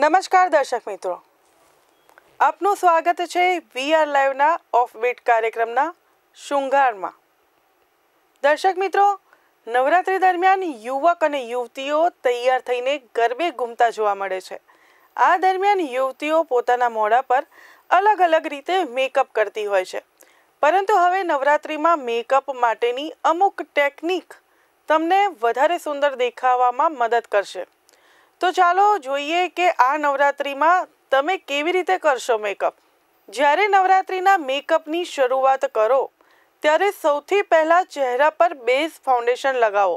નમસ્કાર દર્શક મિત્રો આપનું સ્વાગત છે વી આર લાઈવના ઓફબીટ કાર્યક્રમના શૃંગારમાં દર્શક મિત્રો નવરાત્રી દરમિયાન યુવક અને યુવતીઓ તૈયાર થઈને ગરબે ઘૂમતા જોવા મળે છે આ દરમિયાન યુવતીઓ પોતાના મોઢા પર અલગ અલગ રીતે મેકઅપ કરતી હોય છે પરંતુ હવે નવરાત્રિમાં મેકઅપ માટેની અમુક ટેકનિક તમને વધારે સુંદર દેખાવામાં મદદ કરશે તો ચાલો જોઈએ કે આ નવરાત્રિમાં તમે કેવી રીતે કરશો મેકઅપ જ્યારે નવરાત્રિના મેકઅપની શરૂઆત કરો ત્યારે સૌથી પહેલાં ચહેરા પર બેઝ ફાઉન્ડેશન લગાવો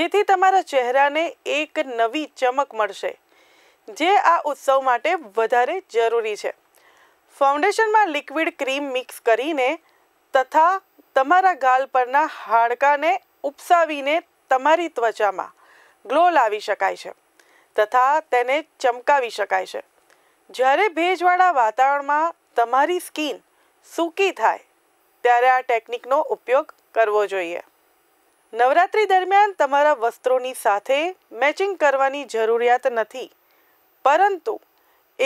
જેથી તમારા ચહેરાને એક નવી ચમક મળશે જે આ ઉત્સવ માટે વધારે જરૂરી છે ફાઉન્ડેશનમાં લિક્વિડ ક્રીમ મિક્સ કરીને તથા તમારા ગાલ પરના હાડકાને ઉપસાવીને તમારી ત્વચામાં ગ્લો લાવી શકાય છે તથા તેને ચમકાવી શકાય છે જ્યારે ભેજવાળા વાતાવરણમાં તમારી સ્કિન સૂકી થાય ત્યારે આ ટેકનિકનો ઉપયોગ કરવો જોઈએ નવરાત્રી દરમિયાન તમારા વસ્ત્રોની સાથે મેચિંગ કરવાની જરૂરિયાત નથી પરંતુ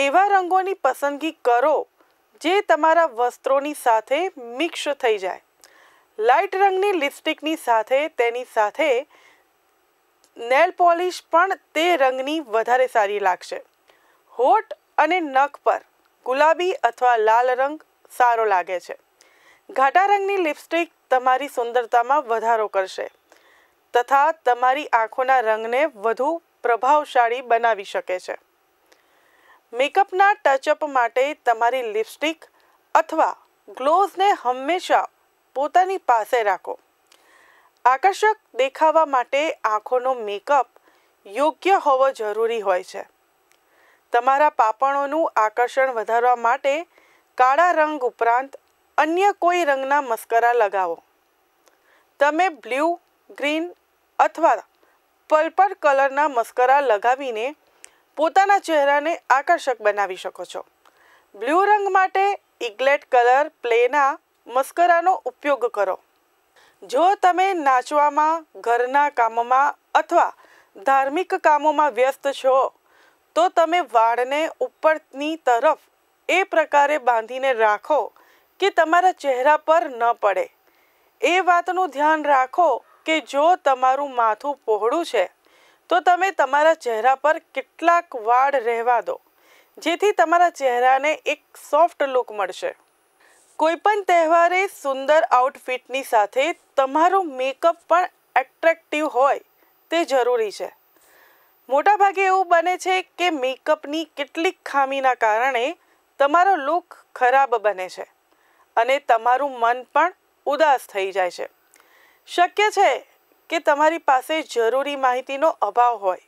એવા રંગોની પસંદગી કરો જે તમારા વસ્ત્રોની સાથે મિક્સ થઈ જાય લાઇટ રંગની લિપસ્ટિકની સાથે તેની સાથે નેલ પોલિશ પણ તે રંગની વધારે સારી લાગશે હોઠ અને નખ પર ગુલાબી અથવા લાલ રંગ સારો લાગે છે ઘાટા રંગની લિપસ્ટિક તમારી સુંદરતામાં વધારો કરશે તથા તમારી આંખોના રંગને વધુ પ્રભાવશાળી બનાવી શકે છે મેકઅપના ટચઅપ માટે તમારી લિપસ્ટિક અથવા ગ્લોઝને હંમેશા પોતાની પાસે રાખો આકર્ષક દેખાવા માટે આંખોનો મેકઅપ યોગ્ય હોવો જરૂરી હોય છે તમારા પાપણોનું આકર્ષણ વધારવા માટે કાળા રંગ ઉપરાંત અન્ય કોઈ રંગના મસ્કરા લગાવો તમે બ્લુ ગ્રીન અથવા પર્પલ કલરના મસ્કરા લગાવીને પોતાના ચહેરાને આકર્ષક બનાવી શકો છો બ્લુ રંગ માટે ઇગ્લેટ કલર પ્લેના મસ્કરાનો ઉપયોગ કરો જો તમે નાચવામાં ઘરના કામમાં અથવા ધાર્મિક કામોમાં વ્યસ્ત છો તો તમે વાળને ઉપરની તરફ એ પ્રકારે બાંધીને રાખો કે તમારા ચહેરા પર ન પડે એ વાતનું ધ્યાન રાખો કે જો તમારું માથું પહોળું છે તો તમે તમારા ચહેરા પર કેટલાક વાળ રહેવા દો જેથી તમારા ચહેરાને એક સોફ્ટ લુક મળશે કોઈપણ તહેવારે સુંદર આઉટફિટની સાથે તમારો મેકઅપ પણ એટ્રેક્ટિવ હોય તે જરૂરી છે મોટાભાગે એવું બને છે કે મેકઅપની કેટલીક ખામીના કારણે તમારો લુક ખરાબ બને છે અને તમારું મન પણ ઉદાસ થઈ જાય છે શક્ય છે કે તમારી પાસે જરૂરી માહિતીનો અભાવ હોય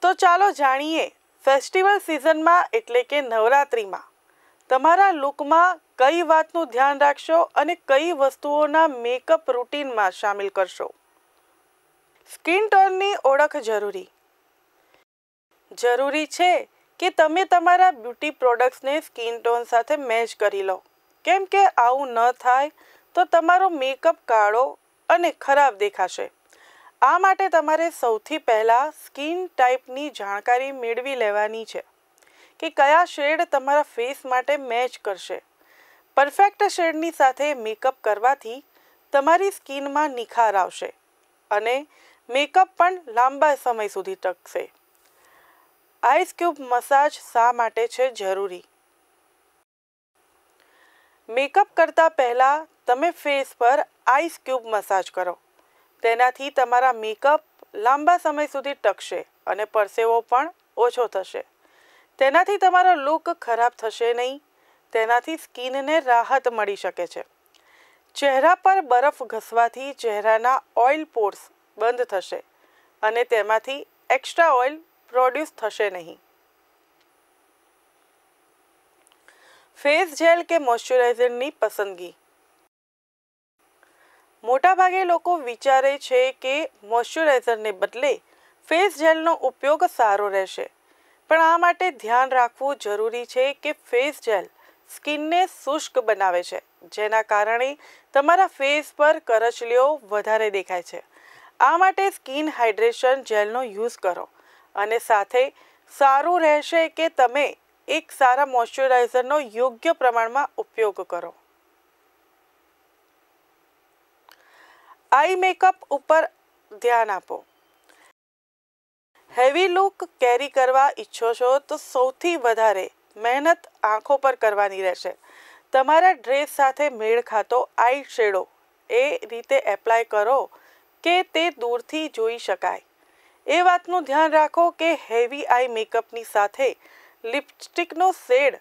તો ચાલો જાણીએ ફેસ્ટિવલ સિઝનમાં એટલે કે નવરાત્રિમાં તમારા લુકમાં કઈ વાતનું ધ્યાન રાખશો અને કઈ વસ્તુઓના મેકઅપ રૂટીનમાં સામેલ કરશો સ્કિન ટોનની ઓળખ જરૂરી જરૂરી છે કે તમે તમારા બ્યુટી પ્રોડક્ટ્સને સ્કિન ટોન સાથે મેચ કરી લો કેમ કે આવું ન થાય તો તમારો મેકઅપ કાળો અને ખરાબ દેખાશે આ માટે તમારે સૌથી પહેલાં સ્કિન ટાઈપની જાણકારી મેળવી લેવાની છે કે કયા શેડ તમારા ફેસ માટે મેચ કરશે પરફેક્ટ શેડની સાથે મેકઅપ કરવાથી તમારી સ્કિનમાં નિખાર આવશે અને મેકઅપ પણ લાંબા સમય સુધી ટકશે આઈસ ક્યુબ મસાજ શા માટે છે જરૂરી મેકઅપ કરતાં પહેલાં તમે ફેસ પર આઈસ ક્યુબ મસાજ કરો તેનાથી તમારા મેકઅપ લાંબા સમય સુધી ટકશે અને પરસેવો પણ ઓછો થશે તેનાથી તમારો લુક ખરાબ થશે નહીં તેનાથી સ્કિનને રાહત મળી શકે છે ચહેરા પર બરફ ઘસવાથી ચહેરાના ઓઇલ પોર્સ બંધ થશે અને તેમાંથી એક્સ્ટ્રા ઓઇલ પ્રોડ્યુસ થશે નહીં ફેસ જેલ કે મોઇશ્ચરાઇઝરની પસંદગી મોટાભાગે લોકો વિચારે છે કે મોઇશ્ચરાઇઝરને બદલે ફેસ જેલનો ઉપયોગ સારો રહેશે પણ આ માટે ધ્યાન રાખવું જરૂરી છે કે ફેસ જેલ સ્કિનને શુષ્ક બનાવે છે જેના કારણે તમારા ફેસ પર કરચલીઓ વધારે દેખાય છે આ માટે સ્કિન હાઇડ્રેશન જેલનો યુઝ કરો અને સાથે સારું રહેશે કે તમે એક સારા મોઇશ્ચરાઇઝરનો યોગ્ય પ્રમાણમાં ઉપયોગ કરો આઈ મેકઅપ ઉપર ધ્યાન આપો હેવી લુક કેરી કરવા ઈચ્છો છો તો સૌથી વધારે મહેનત આંખો પર કરવાની રહેશે તમારા ડ્રેસ સાથે મેળ ખાતો આઈ શેડો એ રીતે એપ્લાય કરો કે તે દૂરથી જોઈ શકાય એ વાતનું ધ્યાન રાખો કે હેવી આઈ મેકઅપની સાથે લિપસ્ટિકનો શેડ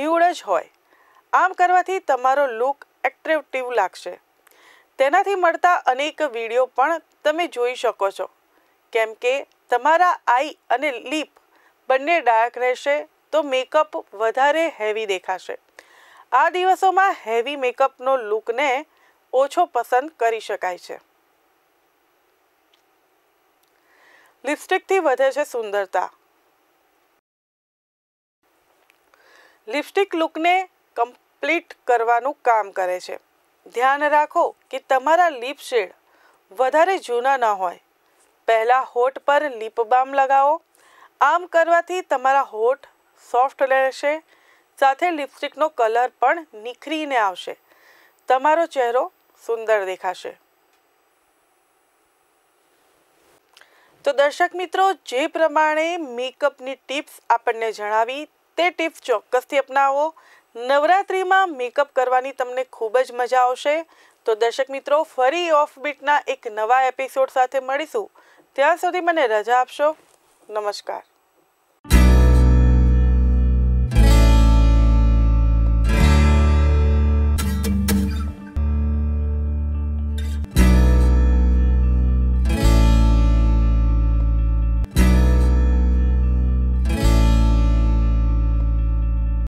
ન્યૂડ જ હોય આમ કરવાથી તમારો લુક એટ્રેક્ટિવ લાગશે તેનાથી મળતા અનેક વિડીયો પણ તમે જોઈ શકો છો કેમ કે તમારા આઈ અને લીપ બંને ડાર્ક રહેશે તો મેકઅપ વધારે હેવી દેખાશે આ દિવસોમાં હેવી મેકઅપનો લુકને ઓછો પસંદ કરી શકાય છે લિપસ્ટિકથી વધે છે સુંદરતા લિપસ્ટિક લુકને કમ્પ્લીટ કરવાનું કામ કરે છે ધ્યાન રાખો કે તમારા લિપ શેડ વધારે જૂના ન હોય પહેલા હોઠ પર લીપ બામ લગાવો આમ કરવાથી તમારા હોઠ સોફ્ટ રહેશે સાથે લિપસ્ટિકનો કલર પણ નીખરીને આવશે તમારો ચહેરો સુંદર દેખાશે તો દર્શક મિત્રો જે પ્રમાણે મેકઅપની ટિપ્સ આપણને જણાવી તે ટિપ્સ ચોક્કસથી અપનાવો નવરાત્રિમાં મેકઅપ કરવાની તમને ખૂબ જ મજા આવશે તો દર્શક મિત્રો ફરી ઓફ ઓફબીટના એક નવા એપિસોડ સાથે મળીશું ત્યાં સુધી મને રજા આપશો નમસ્કાર